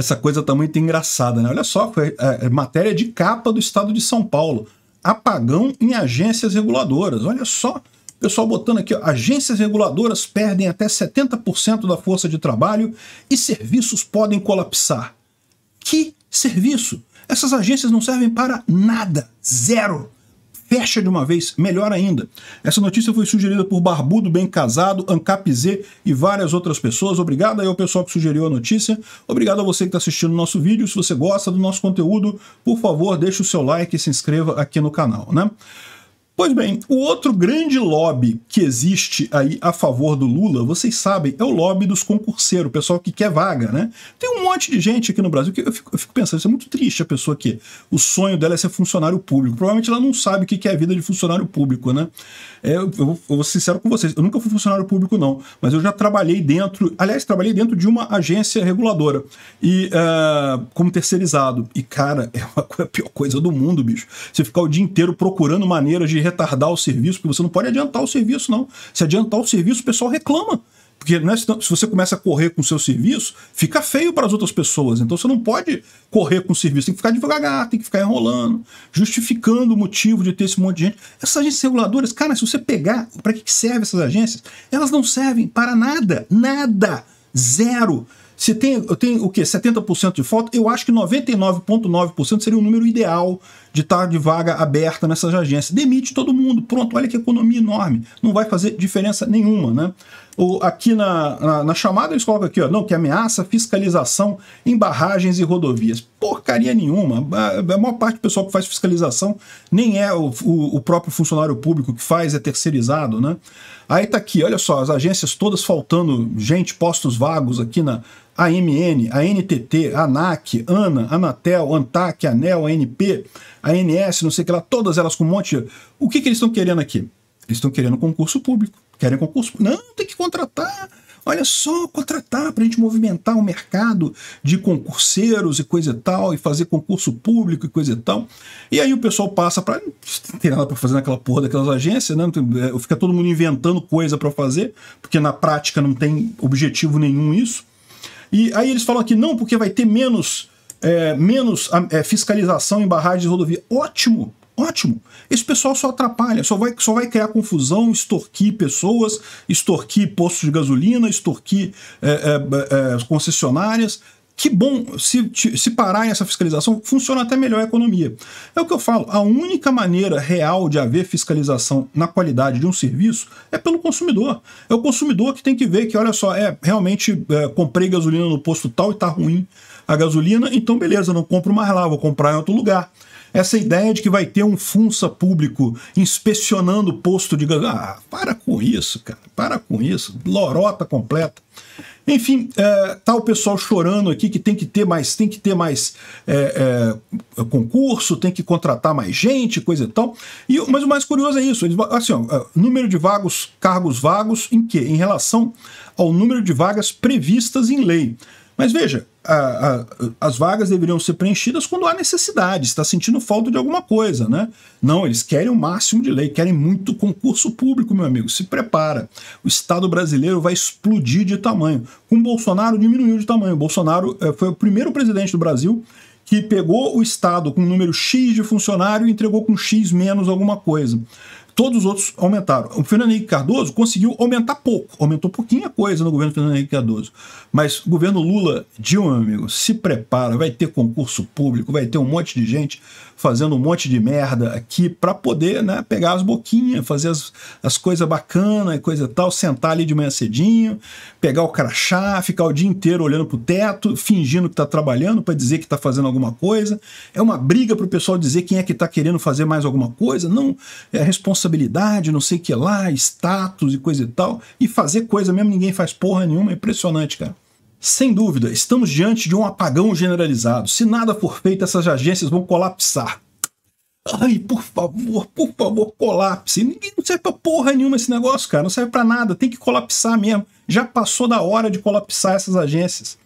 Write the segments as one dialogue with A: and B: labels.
A: Essa coisa tá muito engraçada, né? Olha só, foi é, é, matéria de capa do estado de São Paulo. Apagão em agências reguladoras. Olha só, pessoal botando aqui, ó, agências reguladoras perdem até 70% da força de trabalho e serviços podem colapsar. Que serviço? Essas agências não servem para nada, zero fecha de uma vez, melhor ainda. Essa notícia foi sugerida por Barbudo Bem Casado, Ancap Z e várias outras pessoas. Obrigado aí ao pessoal que sugeriu a notícia. Obrigado a você que está assistindo o nosso vídeo. Se você gosta do nosso conteúdo, por favor, deixe o seu like e se inscreva aqui no canal, né? Pois bem, o outro grande lobby que existe aí a favor do Lula, vocês sabem, é o lobby dos concurseiros, o pessoal que quer vaga, né? Tem um monte de gente aqui no Brasil que eu fico, eu fico pensando, isso é muito triste a pessoa que o sonho dela é ser funcionário público. Provavelmente ela não sabe o que é a vida de funcionário público, né? É, eu, eu, vou ser sincero com vocês, eu nunca fui funcionário público, não, mas eu já trabalhei dentro, aliás, trabalhei dentro de uma agência reguladora e uh, como terceirizado. E, cara, é uma, é a pior coisa do mundo, bicho. Você ficar o dia inteiro procurando maneiras de retardar o serviço, porque você não pode adiantar o serviço, não. Se adiantar o serviço, o pessoal reclama. Porque né, se você começa a correr com o seu serviço, fica feio para as outras pessoas. Então você não pode correr com o serviço, tem que ficar devagar, tem que ficar enrolando, justificando o motivo de ter esse monte de gente. Essas agências reguladoras, cara, se você pegar, para que servem essas agências? Elas não servem para nada, nada, zero. Se tem, tem o quê? 70% de foto, eu acho que 99,9% seria o número ideal de estar tá, de vaga aberta nessas agências. Demite todo mundo, pronto, olha que economia enorme. Não vai fazer diferença nenhuma, né? O, aqui na, na, na, chamada eles colocam aqui, ó, não, que ameaça fiscalização em barragens e rodovias. Porcaria nenhuma. A, a maior parte do pessoal que faz fiscalização nem é o, o, o, próprio funcionário público que faz, é terceirizado, né? Aí tá aqui, olha só, as agências todas faltando gente, postos vagos aqui na AMN, ANTT, ANAC, ANA, Anatel, ANTAC, ANEL, ANP, ANS, não sei o que lá, todas elas com um monte. De... O que, que eles estão querendo aqui? Eles estão querendo concurso público. Querem concurso? Não, tem que contratar. Olha só, contratar para a gente movimentar o um mercado de concurseiros e coisa e tal, e fazer concurso público e coisa e tal. E aí o pessoal passa para. Não tem nada para fazer naquela porra daquelas agências, né? É, fica todo mundo inventando coisa para fazer, porque na prática não tem objetivo nenhum isso. E aí eles falam que não, porque vai ter menos, é, menos é, fiscalização em barragens de rodovia. Ótimo! Ótimo. Esse pessoal só atrapalha, só vai, só vai criar confusão, extorquir pessoas, extorquir postos de gasolina, extorquir é, é, é, é concessionárias. Que bom, se, se parar essa fiscalização, funciona até melhor a economia. É o que eu falo, a única maneira real de haver fiscalização na qualidade de um serviço é pelo consumidor. É o consumidor que tem que ver que, olha só, é realmente é, comprei gasolina no posto tal e tá ruim a gasolina, então beleza, não compro mais lá, vou comprar em outro lugar. Essa ideia de que vai ter um funça público inspecionando o posto de gasolina. Ah, para com isso, cara, para com isso. Lorota completa. Enfim, é, tá o pessoal chorando aqui que tem que ter mais, tem que ter mais é, é, concurso, tem que contratar mais gente, coisa e tal. E, mas o mais curioso é isso: eles, assim, ó, é, número de vagos, cargos vagos em quê? Em relação ao número de vagas previstas em lei. Mas veja, a, a, as vagas deveriam ser preenchidas quando há necessidade, está sentindo falta de alguma coisa, né? Não, eles querem o máximo de lei, querem muito concurso público, meu amigo. Se prepara. O Estado brasileiro vai explodir de tamanho. Com Bolsonaro diminuiu de tamanho. Bolsonaro é, foi o primeiro presidente do Brasil que pegou o Estado com um número X de funcionário e entregou com X menos alguma coisa. Todos os outros aumentaram. O Fernando Henrique Cardoso conseguiu aumentar pouco, aumentou pouquinha coisa no governo Fernando Henrique Cardoso. Mas o governo Lula, Dilma, amigo, se prepara, vai ter concurso público, vai ter um monte de gente fazendo um monte de merda aqui para poder né, pegar as boquinhas, fazer as, as coisas bacanas e coisa tal, sentar ali de manhã cedinho, pegar o crachá, ficar o dia inteiro olhando pro teto, fingindo que tá trabalhando para dizer que tá fazendo alguma coisa. É uma briga pro pessoal dizer quem é que tá querendo fazer mais alguma coisa. Não, é responsabilidade responsabilidade, não sei o que lá, status e coisa e tal, e fazer coisa mesmo ninguém faz porra nenhuma, é impressionante, cara. Sem dúvida, estamos diante de um apagão generalizado. Se nada for feito, essas agências vão colapsar. Ai, por favor, por favor, colapse. Ninguém não serve pra porra nenhuma esse negócio, cara. Não serve pra nada. Tem que colapsar mesmo. Já passou da hora de colapsar essas agências.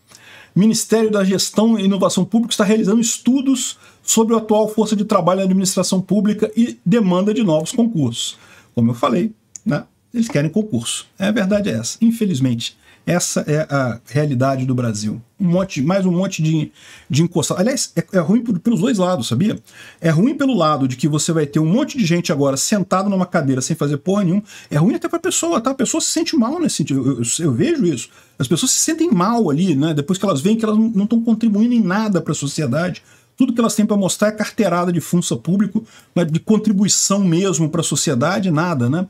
A: Ministério da Gestão e Inovação Pública está realizando estudos sobre a atual força de trabalho na administração pública e demanda de novos concursos. Como eu falei, né, eles querem concurso. É a verdade é essa, infelizmente. Essa é a realidade do Brasil. Um monte, mais um monte de, de encostado. Aliás, é, é ruim pelos dois lados, sabia? É ruim pelo lado de que você vai ter um monte de gente agora sentado numa cadeira sem fazer porra nenhuma. É ruim até pra pessoa, tá? A pessoa se sente mal nesse sentido. Eu, eu, eu vejo isso. As pessoas se sentem mal ali, né? Depois que elas veem que elas não estão contribuindo em nada para a sociedade. Tudo que elas têm para mostrar é carteirada de função público, de contribuição mesmo para a sociedade, nada, né?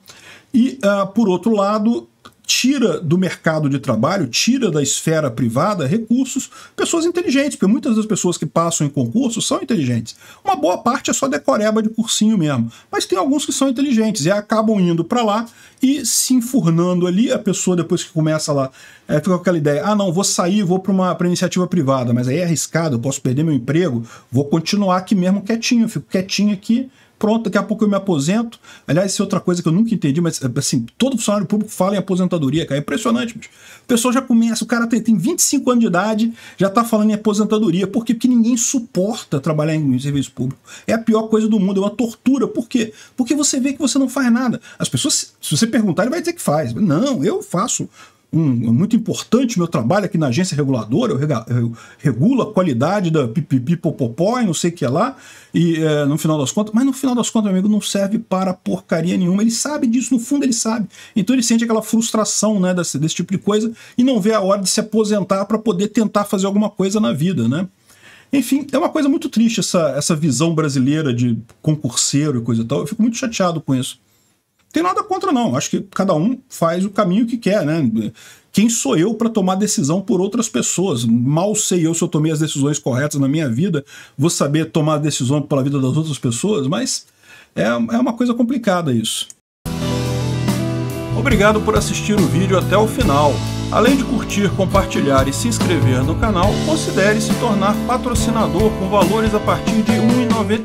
A: E, uh, por outro lado, tira do mercado de trabalho, tira da esfera privada recursos, pessoas inteligentes, porque muitas das pessoas que passam em concurso são inteligentes. Uma boa parte é só decoreba de cursinho mesmo, mas tem alguns que são inteligentes e acabam indo para lá e se enfurnando ali. A pessoa, depois que começa lá, é, fica com aquela ideia: ah, não, vou sair, vou para uma pra iniciativa privada, mas aí é arriscado, eu posso perder meu emprego, vou continuar aqui mesmo quietinho, fico quietinho aqui pronto, daqui a pouco eu me aposento. Aliás, isso é outra coisa que eu nunca entendi, mas assim, todo funcionário público fala em aposentadoria, cara. É impressionante, bicho. O pessoal já começa, o cara tem, tem 25 anos de idade, já tá falando em aposentadoria. Por quê? Porque ninguém suporta trabalhar em serviço público. É a pior coisa do mundo, é uma tortura. Por quê? Porque você vê que você não faz nada. As pessoas, se você perguntar, ele vai dizer que faz. Não, eu faço um, é muito importante o meu trabalho aqui na agência reguladora, eu, rega, eu regulo a qualidade da pipipipopopó e não sei o que é lá, e é, no final das contas, mas no final das contas, meu amigo, não serve para porcaria nenhuma, ele sabe disso, no fundo ele sabe, então ele sente aquela frustração, né, desse, desse tipo de coisa, e não vê a hora de se aposentar para poder tentar fazer alguma coisa na vida, né. Enfim, é uma coisa muito triste essa, essa visão brasileira de concurseiro e coisa e tal. Eu fico muito chateado com isso. Tem nada contra, não. Acho que cada um faz o caminho que quer, né? Quem sou eu para tomar decisão por outras pessoas? Mal sei eu se eu tomei as decisões corretas na minha vida, vou saber tomar decisão pela vida das outras pessoas, mas é, é uma coisa complicada isso. Obrigado por assistir o vídeo até o final. Além de curtir, compartilhar e se inscrever no canal, considere se tornar patrocinador com valores a partir de R$ 1,99